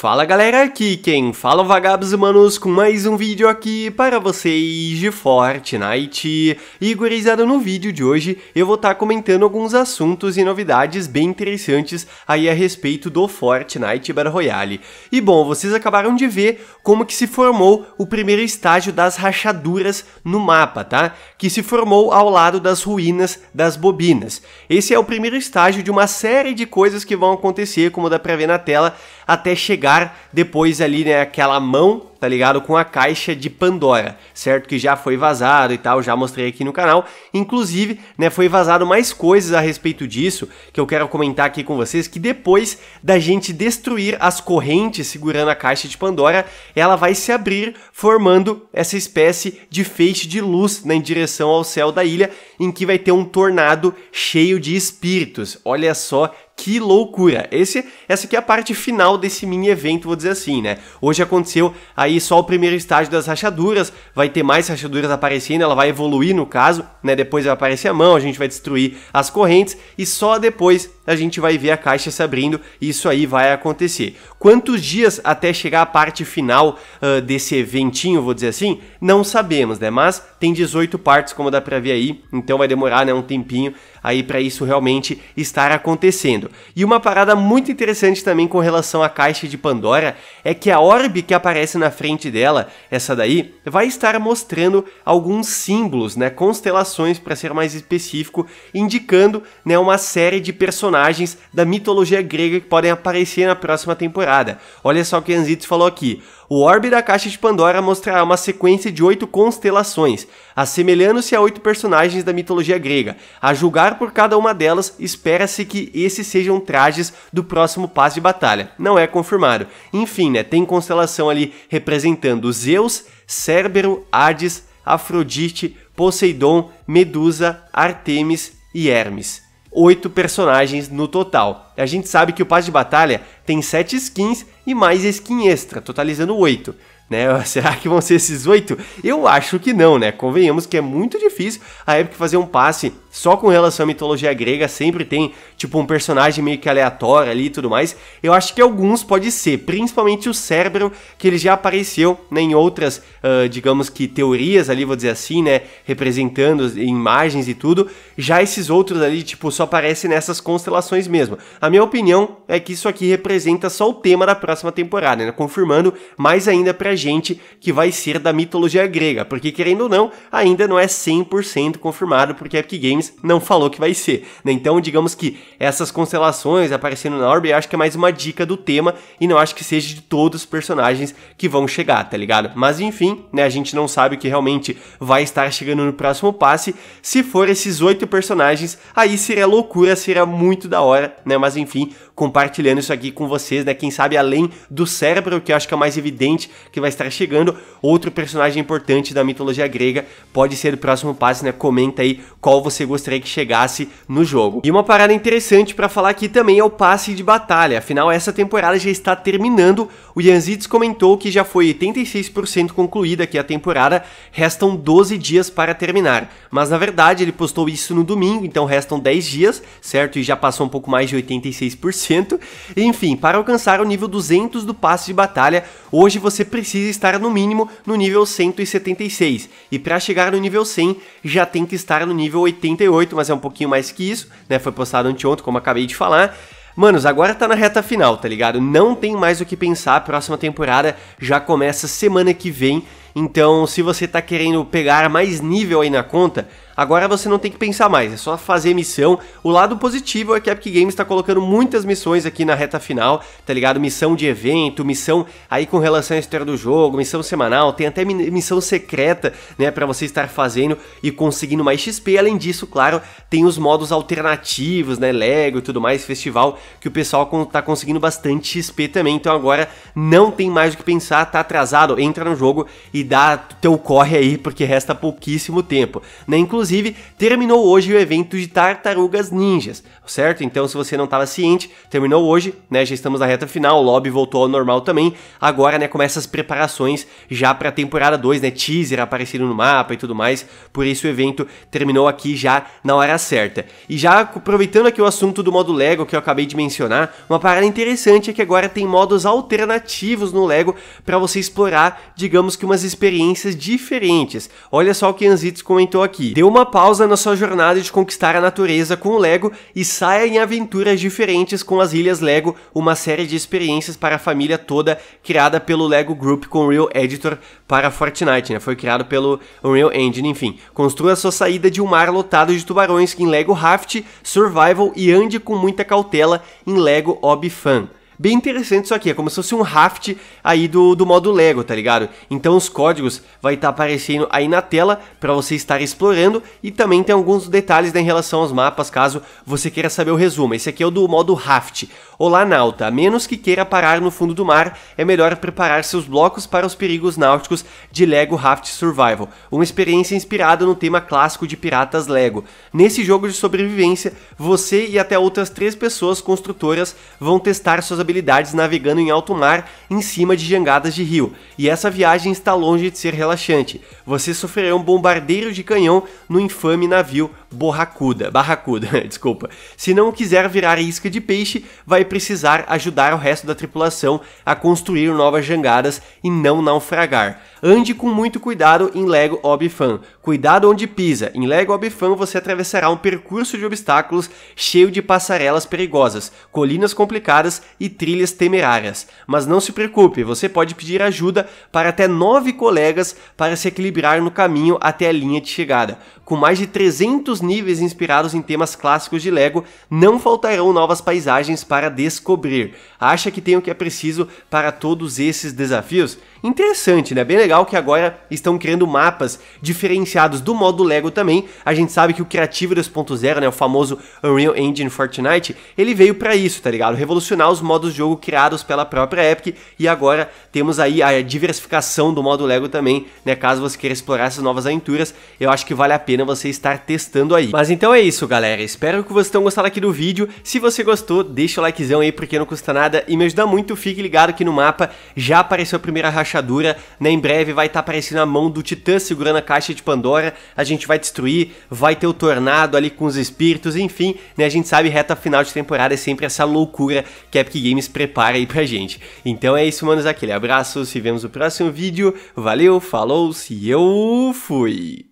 Fala galera, aqui quem fala é Vagabos Humanos com mais um vídeo aqui para vocês de Fortnite. E gurizada, no vídeo de hoje eu vou estar tá comentando alguns assuntos e novidades bem interessantes aí a respeito do Fortnite Battle Royale. E bom, vocês acabaram de ver como que se formou o primeiro estágio das rachaduras no mapa, tá? Que se formou ao lado das ruínas das bobinas. Esse é o primeiro estágio de uma série de coisas que vão acontecer, como dá pra ver na tela, até chegar pegar depois ali, né, aquela mão, tá ligado? Com a caixa de Pandora, certo? Que já foi vazado e tal, já mostrei aqui no canal. Inclusive, né, foi vazado mais coisas a respeito disso que eu quero comentar aqui com vocês, que depois da gente destruir as correntes segurando a caixa de Pandora, ela vai se abrir formando essa espécie de feixe de luz né, em direção ao céu da ilha, em que vai ter um tornado cheio de espíritos. Olha só que loucura! Esse, essa aqui é a parte final desse mini evento, vou dizer assim, né? Hoje aconteceu aí só o primeiro estágio das rachaduras, vai ter mais rachaduras aparecendo, ela vai evoluir no caso, né? Depois vai aparecer a mão, a gente vai destruir as correntes e só depois a gente vai ver a caixa se abrindo e isso aí vai acontecer. Quantos dias até chegar a parte final uh, desse eventinho, vou dizer assim, não sabemos, né? Mas tem 18 partes, como dá pra ver aí, então vai demorar, né? Um tempinho aí para isso realmente estar acontecendo. E uma parada muito interessante também com relação à caixa de Pandora é que a orbe que aparece na frente dela, essa daí, vai estar mostrando alguns símbolos, né, constelações para ser mais específico, indicando, né, uma série de personagens da mitologia grega que podem aparecer na próxima temporada. Olha só o que Anzitos falou aqui. O orbe da caixa de Pandora mostrará uma sequência de oito constelações, assemelhando-se a oito personagens da mitologia grega. A julgar por cada uma delas, espera-se que esses sejam trajes do próximo passo de batalha. Não é confirmado. Enfim, né, tem constelação ali representando Zeus, Cérbero, Hades, Afrodite, Poseidon, Medusa, Artemis e Hermes oito personagens no total. A gente sabe que o passe de batalha tem sete skins e mais skin extra, totalizando oito. Né? Será que vão ser esses oito? Eu acho que não, né? Convenhamos que é muito difícil a Epic fazer um passe só com relação à mitologia grega, sempre tem, tipo, um personagem meio que aleatório ali e tudo mais. Eu acho que alguns pode ser, principalmente o cérebro, que ele já apareceu né, em outras, uh, digamos que teorias ali, vou dizer assim, né? Representando imagens e tudo. Já esses outros ali, tipo, só aparecem nessas constelações mesmo. A minha opinião é que isso aqui representa só o tema da próxima temporada, né? Confirmando mais ainda pra gente que vai ser da mitologia grega, porque querendo ou não, ainda não é 100% confirmado, porque a Epic Games não falou que vai ser. Né? Então, digamos que essas constelações aparecendo na Orbe, acho que é mais uma dica do tema e não acho que seja de todos os personagens que vão chegar, tá ligado? Mas enfim, né, a gente não sabe o que realmente vai estar chegando no próximo passe. Se for esses oito personagens, aí seria loucura, seria muito da hora, né? Mas enfim, compartilhando isso aqui com vocês, né? Quem sabe além do cérebro, que eu acho que é mais evidente que vai estar chegando, outro personagem importante da mitologia grega pode ser o próximo passe. né? Comenta aí qual você gostaria que chegasse no jogo. E uma parada interessante para falar aqui também é o passe de batalha, afinal essa temporada já está terminando. O Yanzides comentou que já foi 86% concluída aqui a temporada, restam 12 dias para terminar. Mas na verdade ele postou isso no domingo, então restam 10 dias, certo? E já passou um pouco mais de 86%. Enfim, para alcançar o nível 200 do passe de batalha, hoje você precisa estar no mínimo no nível 176. E para chegar no nível 100, já tem que estar no nível 86. 38, mas é um pouquinho mais que isso, né? Foi postado anteontem, como acabei de falar. Manos, agora tá na reta final, tá ligado? Não tem mais o que pensar, a próxima temporada já começa semana que vem. Então, se você tá querendo pegar mais nível aí na conta, Agora você não tem que pensar mais, é só fazer missão. O lado positivo é que a Epic Games está colocando muitas missões aqui na reta final, tá ligado? Missão de evento, missão aí com relação à história do jogo, missão semanal, tem até missão secreta, né, para você estar fazendo e conseguindo mais XP. Além disso, claro, tem os modos alternativos, né, Lego e tudo mais, festival, que o pessoal tá conseguindo bastante XP também. Então agora não tem mais o que pensar, tá atrasado, entra no jogo e dá teu corre aí, porque resta pouquíssimo tempo, né? Inclusive Inclusive, terminou hoje o evento de Tartarugas Ninjas, certo? Então, se você não estava ciente, terminou hoje, né? Já estamos na reta final, o lobby voltou ao normal também. Agora, né, começa as preparações já para a temporada 2, né? Teaser aparecendo no mapa e tudo mais. Por isso o evento terminou aqui já na hora certa. E já aproveitando aqui o assunto do modo Lego que eu acabei de mencionar, uma parada interessante é que agora tem modos alternativos no Lego para você explorar, digamos que umas experiências diferentes. Olha só o que Anzitos comentou aqui. Deu uma uma pausa na sua jornada de conquistar a natureza com o Lego e saia em aventuras diferentes com as Ilhas Lego, uma série de experiências para a família toda criada pelo Lego Group com o Real Editor para Fortnite, né? Foi criado pelo Unreal Engine, enfim. Construa sua saída de um mar lotado de tubarões em Lego Raft, Survival e ande com muita cautela em Lego Obi Fan. Bem interessante isso aqui, é como se fosse um raft aí do, do modo Lego, tá ligado? Então os códigos vai estar tá aparecendo aí na tela para você estar explorando e também tem alguns detalhes né, em relação aos mapas, caso você queira saber o resumo. Esse aqui é o do modo raft. Olá, nauta, a menos que queira parar no fundo do mar, é melhor preparar seus blocos para os perigos náuticos de Lego Raft Survival, uma experiência inspirada no tema clássico de piratas Lego. Nesse jogo de sobrevivência, você e até outras três pessoas construtoras vão testar suas habilidades navegando em alto mar em cima de jangadas de rio, e essa viagem está longe de ser relaxante. Você sofrerá um bombardeiro de canhão no infame navio Borracuda, Barracuda, desculpa. Se não quiser virar isca de peixe, vai precisar ajudar o resto da tripulação a construir novas jangadas e não naufragar. Ande com muito cuidado em Lego Obifan. Cuidado onde pisa. Em Lego Obifan você atravessará um percurso de obstáculos cheio de passarelas perigosas, colinas complicadas e trilhas temerárias. Mas não se preocupe, você pode pedir ajuda para até nove colegas para se equilibrar no caminho até a linha de chegada. Com mais de 300 níveis inspirados em temas clássicos de Lego, não faltarão novas paisagens para descobrir. Acha que tem o que é preciso para todos esses desafios? Interessante, né? Bem legal que agora estão criando mapas diferenciados do modo Lego também. A gente sabe que o Criativo 2.0, né, o famoso Unreal Engine Fortnite, ele veio para isso, tá ligado? Revolucionar os modos do jogo criados pela própria Epic e agora temos aí a diversificação do modo Lego também, né? Caso você queira explorar essas novas aventuras, eu acho que vale a pena você estar testando aí. Mas então é isso, galera. Espero que vocês tenham gostado aqui do vídeo. Se você gostou, deixa o likezão aí porque não custa nada e me ajuda muito. Fique ligado que no mapa já apareceu a primeira rachadura, né? Em breve vai estar tá aparecendo a mão do Titã segurando a caixa de Pandora. A gente vai destruir, vai ter o tornado ali com os espíritos, enfim, né? A gente sabe reta final de temporada é sempre essa loucura que a Epic Games Games prepara aí pra gente. Então é isso, manos, aquele abraço, se vemos no próximo vídeo, valeu, falou, se eu fui!